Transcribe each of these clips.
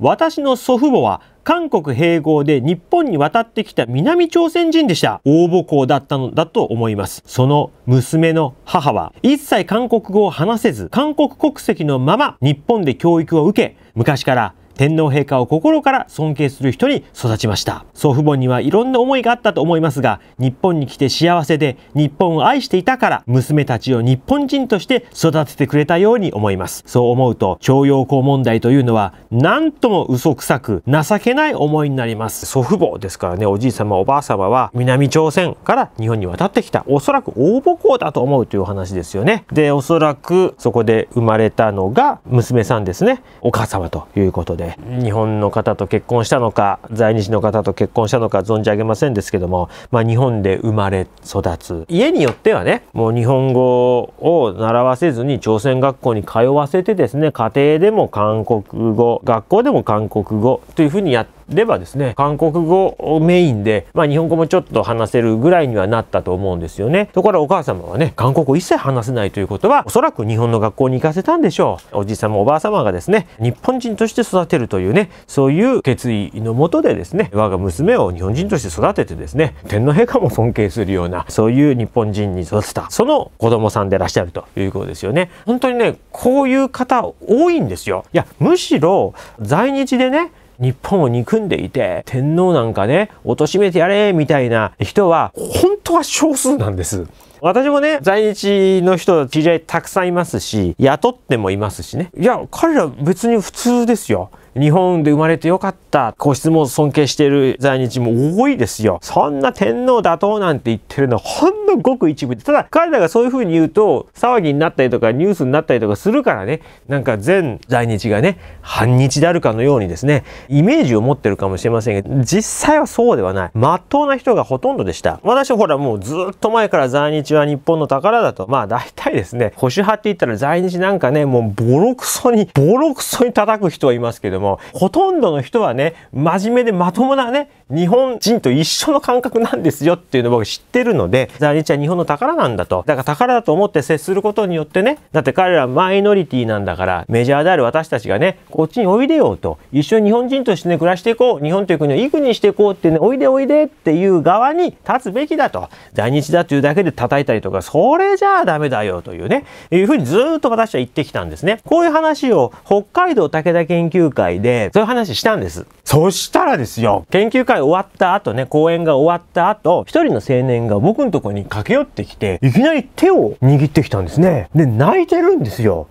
私の祖父母は韓国併合で日本に渡ってきた南朝鮮人でした。応募校だったのだと思います。その娘の母は一切韓国語を話せず、韓国国籍のまま日本で教育を受け、昔から天皇陛下を心から尊敬する人に育ちました祖父母にはいろんな思いがあったと思いますが日本に来て幸せで日本を愛していたから娘たちを日本人として育ててくれたように思いますそう思うと徴用工問題というのは何とも嘘くさく情けない思いになります祖父母ですからねおじい様おばあ様は南朝鮮から日本に渡ってきたおそらく応募校だと思うというお話ですよねでおそらくそこで生まれたのが娘さんですねお母様ということで日本の方と結婚したのか在日の方と結婚したのか存じ上げませんですけども、まあ、日本で生まれ育つ家によってはねもう日本語を習わせずに朝鮮学校に通わせてですね家庭でも韓国語学校でも韓国語というふうにやってればですね、韓国語をメインで、まあ日本語もちょっと話せるぐらいにはなったと思うんですよね。ところがお母様はね、韓国語一切話せないということは、おそらく日本の学校に行かせたんでしょう。おじい様おばあ様がですね、日本人として育てるというね、そういう決意のもとでですね、我が娘を日本人として育ててですね、天皇陛下も尊敬するような、そういう日本人に育てた、その子供さんでいらっしゃるということですよね。本当にね、こういう方多いんですよ。いや、むしろ在日でね、日本を憎んでいて、天皇なんかね、貶めてやれみたいな人は、本当は少数なんです。私もね、在日の人、知り合いたくさんいますし、雇ってもいますしね。いや、彼ら別に普通ですよ。日本で生まれてよかった、皇室も尊敬している在日も多いですよ。そんな天皇打倒なんて言ってるのはほんのごく一部で。ただ彼らがそういう風に言うと騒ぎになったりとかニュースになったりとかするからね、なんか全在日がね、反日であるかのようにですね、イメージを持ってるかもしれませんが、実際はそうではない。真っ当な人がほとんどでした。私ほらもうずっと前から在日日は日本の宝だと、まあ大体ですね、保守派って言ったら在日なんかね、もうボロクソに、ボロクソに叩く人はいますけども、ほとんどの人はね、真面目でまともなね、日本人と一緒の感覚なんですよっていうのを僕知ってるので、在日は日本の宝なんだと。だから宝だと思って接することによってね、だって彼らマイノリティなんだから、メジャーである私たちがね、こっちにおいでよと。一緒に日本人としてね、暮らしていこう。日本という国をいにしていこうってね、おいでおいでっていう側に立つべきだと。在日だというだけで叩いたりとか、それじゃあダメだよというね、いうふうにずっと私は言ってきたんですね。こういう話を北海道武田研究会で、そういう話したんです。そしたらですよ、研究会終わった後ね、講演が終わった後、一人の青年が僕のとこに駆け寄ってきて、いきなり手を握ってきたんですね。で、泣いてるんですよ。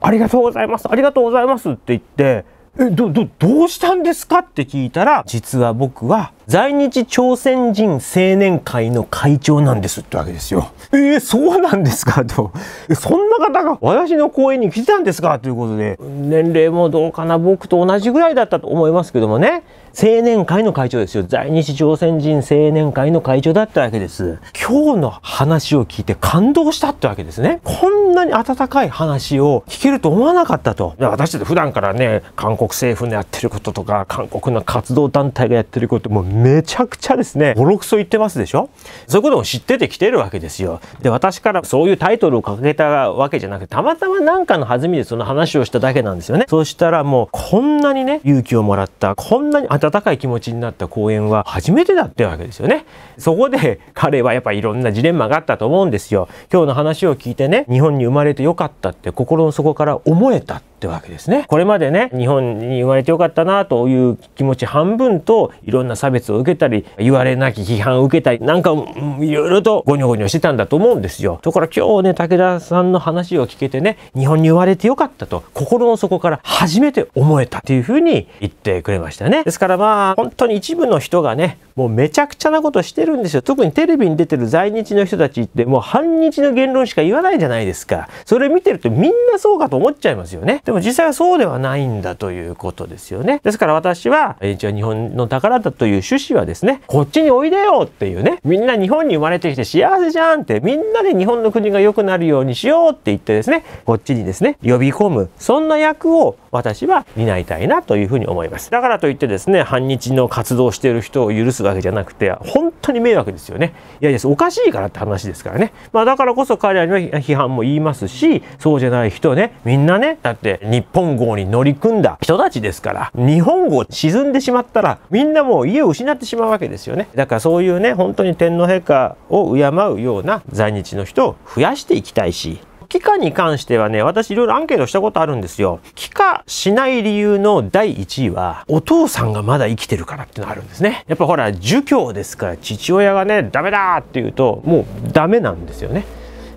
ありがとうございます、ありがとうございますって言って、えどどどうしたんですかって聞いたら実は僕は在日朝鮮人青年会の会長なんですってわけですよ。えー、そうなんですかと。そんな方が私の講演に来てたんですかということで年齢もどうかな僕と同じぐらいだったと思いますけどもね青年会の会長ですよ。在日朝鮮人青年会の会長だったわけです。今日の話を聞いて感動したってわけですね。こんなに温かい話を聞けると思わなかったと。私たち普段からね、韓国政府のやってることとか、韓国の活動団体がやってること、もうめちゃくちゃですね、ボロクソ言ってますでしょそういうことも知ってて来てるわけですよ。で、私からそういうタイトルを掲げたわけじゃなくて、たまたまなんかの弾みでその話をしただけなんですよね。そしたらもう、こんなにね、勇気をもらった、こんなに温かい気持ちになった講演は初めてだってわけですよね。そこで彼はやっぱいろんなジレンマがあったと思うんですよ。今日の話を聞いてね、日本に生まれてよかったって心の底から思えた。ってわけですね。これまでね日本に生まれてよかったなという気持ち半分といろんな差別を受けたり言われなき批判を受けたりなんかいろいろとゴニョゴニョしてたんだと思うんですよ。だから今日ね武田さんの話を聞けてね日本に生まれてよかったと心の底から初めて思えたっていうふうに言ってくれましたね。ですからまあ本当に一部の人がねもうめちゃくちゃなことしてるんですよ。特にテレビに出てる在日の人たちってもう反日の言論しか言わないじゃないですか。それ見てるとみんなそうかと思っちゃいますよね。でも実際はそうではないんだということですよね。ですから私は、一応日本の宝だという趣旨はですね、こっちにおいでよっていうね、みんな日本に生まれてきて幸せじゃんって、みんなで日本の国が良くなるようにしようって言ってですね、こっちにですね、呼び込む、そんな役を私は担いたいなというふうに思います。だからといってですね、反日の活動している人を許すわけじゃなくて、本当に迷惑ですよね。いやいや、おかしいからって話ですからね。まあだからこそ彼らには批判も言いますし、そうじゃない人ね、みんなね、だって日本号に乗り組んだ人たちですから、日本号沈んでしまったら、みんなもう家を失ってしまうわけですよね。だからそういうね、本当に天皇陛下を敬うような在日の人を増やしていきたいし、帰化に関してはね、私いろいろアンケートしたことあるんですよ。帰化しない理由の第1位は、お父さんがまだ生きてるからっていうのがあるんですね。やっぱほら、儒教ですから、父親がね、ダメだって言うと、もうダメなんですよね。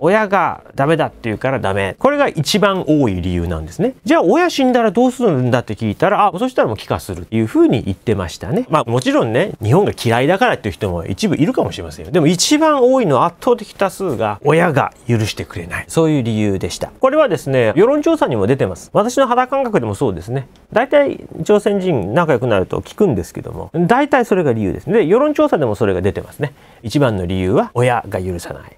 親がダメだって言うからダメ。これが一番多い理由なんですね。じゃあ親死んだらどうするんだって聞いたら、あ、そしたらもう帰化するっていうふうに言ってましたね。まあもちろんね、日本が嫌いだからっていう人も一部いるかもしれませんよ。でも一番多いのは圧倒的多数が親が許してくれない。そういう理由でした。これはですね、世論調査にも出てます。私の肌感覚でもそうですね。大体朝鮮人仲良くなると聞くんですけども、大体それが理由ですね。で、世論調査でもそれが出てますね。一番の理由は親が許さない。